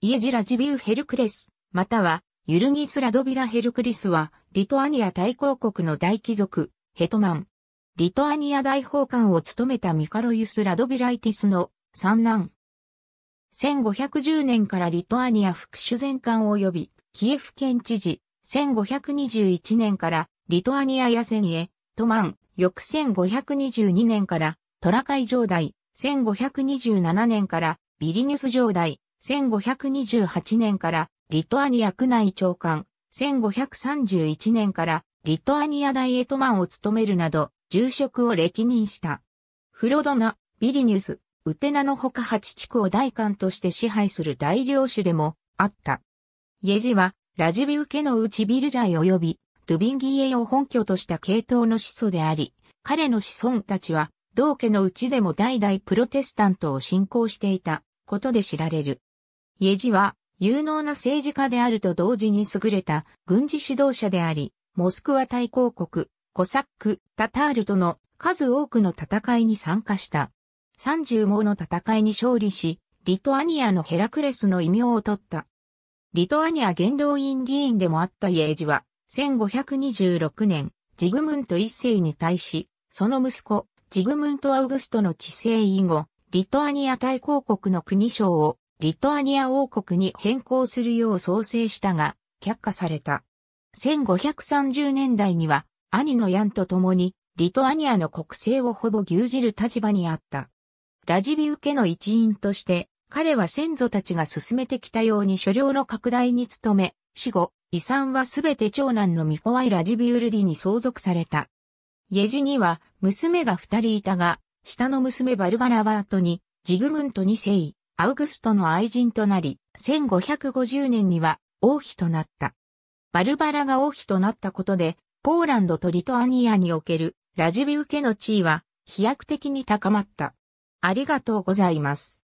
イエジラジビウヘルクレス、または、ユルギスラドビラヘルクリスは、リトアニア大公国の大貴族、ヘトマン。リトアニア大法官を務めたミカロユス・ラドビライティスの三男。1510年からリトアニア副主全官及び、キエフ県知事、1521年からリトアニア野戦へ、トマン、翌1522年からトラカイ城代、1527年からビリニュス城代、1528年からリトアニア区内長官、1531年からリトアニア大エトマンを務めるなど、住職を歴任した。フロドナ、ビリニュス、ウテナのほか八地区を大官として支配する大領主でもあった。イェジは、ラジビウ家の内ビルジャイ及び、ドゥビンギエを本拠とした系統の始祖であり、彼の子孫たちは、同家のうちでも代々プロテスタントを信仰していたことで知られる。イエジは、有能な政治家であると同時に優れた軍事指導者であり、モスクワ大公国、コサック、タタールとの数多くの戦いに参加した。30もの戦いに勝利し、リトアニアのヘラクレスの異名を取った。リトアニア元老院議員でもあったイエジは、1526年、ジグムント一世に対し、その息子、ジグムント・アウグストの治世以後、リトアニア大公国の国章をリトアニア王国に変更するよう創生したが、却下された。1530年代には、兄のヤンと共に、リトアニアの国政をほぼ牛耳る立場にあった。ラジビウ家の一員として、彼は先祖たちが進めてきたように所領の拡大に努め、死後、遺産はすべて長男のミコワイ・ラジビウルディに相続された。家路には娘が二人いたが、下の娘バルバラは後に、ジグムント2世、アウグストの愛人となり、1550年には王妃となった。バルバラが王妃となったことで、ポーランドとリトアニアにおけるラジビウ家の地位は飛躍的に高まった。ありがとうございます。